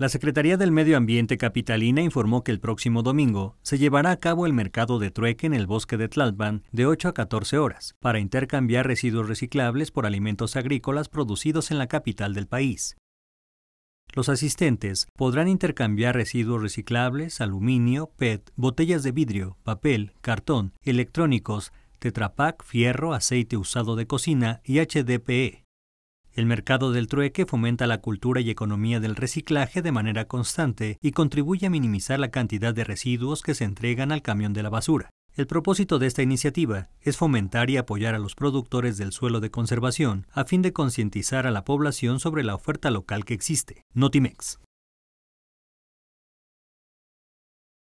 La Secretaría del Medio Ambiente Capitalina informó que el próximo domingo se llevará a cabo el mercado de trueque en el bosque de Tlalpan de 8 a 14 horas para intercambiar residuos reciclables por alimentos agrícolas producidos en la capital del país. Los asistentes podrán intercambiar residuos reciclables, aluminio, PET, botellas de vidrio, papel, cartón, electrónicos, tetrapac, fierro, aceite usado de cocina y HDPE. El mercado del trueque fomenta la cultura y economía del reciclaje de manera constante y contribuye a minimizar la cantidad de residuos que se entregan al camión de la basura. El propósito de esta iniciativa es fomentar y apoyar a los productores del suelo de conservación a fin de concientizar a la población sobre la oferta local que existe. Notimex.